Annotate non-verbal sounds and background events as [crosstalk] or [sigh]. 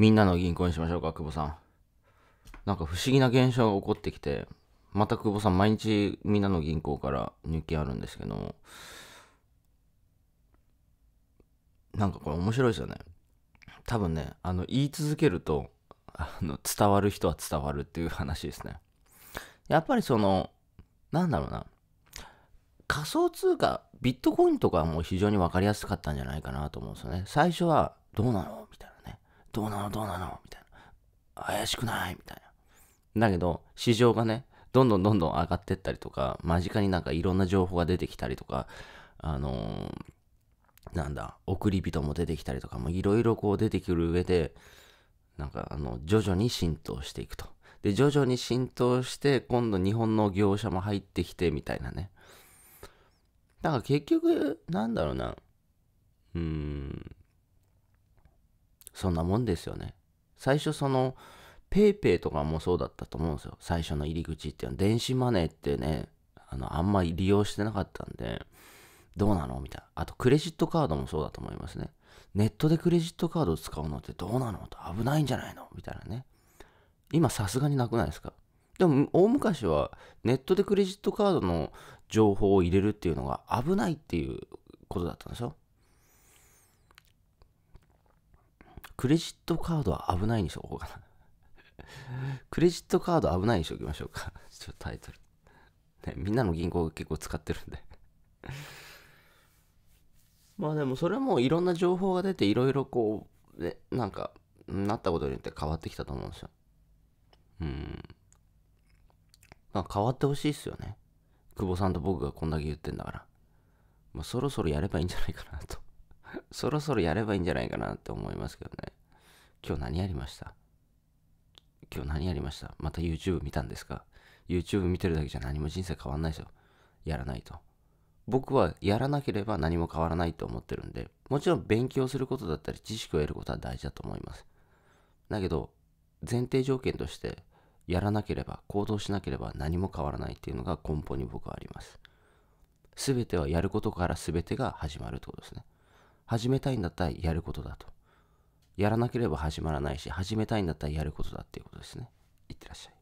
みんなの銀行にしましょうか、久保さん。なんか不思議な現象が起こってきて、また久保さん、毎日みんなの銀行から入金あるんですけど、なんかこれ面白いですよね。多分ね、あの、言い続けると、あの、伝わる人は伝わるっていう話ですね。やっぱりその、なんだろうな。仮想通貨、ビットコインとかも非常に分かりやすかったんじゃないかなと思うんですよね。最初は、どうなのみたいな。どうなのどうなのみたいな。怪しくないみたいな。だけど、市場がね、どんどんどんどん上がってったりとか、間近になんかいろんな情報が出てきたりとか、あのー、なんだ、送り人も出てきたりとか、もいろいろこう出てくる上で、なんかあの、徐々に浸透していくと。で、徐々に浸透して、今度日本の業者も入ってきて、みたいなね。だから結局、なんだろうな。うーん。そんなもんですよね。最初その PayPay とかもそうだったと思うんですよ。最初の入り口っていうのは電子マネーってね、あのあんまり利用してなかったんで、どうなのみたいな。あとクレジットカードもそうだと思いますね。ネットでクレジットカードを使うのってどうなのと危ないんじゃないのみたいなね。今さすがになくないですかでも大昔はネットでクレジットカードの情報を入れるっていうのが危ないっていうことだったんですよ。クレジットカードは危ないにしとこうかな。クレジットカード危ないにしときましょうか。ちょっとタイトル。ね、みんなの銀行結構使ってるんでまあでもそれもいろんな情報が出ていろいろこう、ね、なんか、なったことによって変わってきたと思うんですよ。うん。まあ変わってほしいっすよね。久保さんと僕がこんだけ言ってんだから。まあそろそろやればいいんじゃないかなと [laughs] そろそろやればいいんじゃないかなって思いますけどね。今日何やりました今日何やりましたまた YouTube 見たんですか ?YouTube 見てるだけじゃ何も人生変わんないですよ。やらないと。僕はやらなければ何も変わらないと思ってるんで、もちろん勉強することだったり知識を得ることは大事だと思います。だけど、前提条件として、やらなければ、行動しなければ何も変わらないっていうのが根本に僕はあります。全てはやることから全てが始まるってことですね。始めたいんだったらやることだと。やらなければ始まらないし、始めたいんだったらやることだっていうことですね。いってらっしゃい。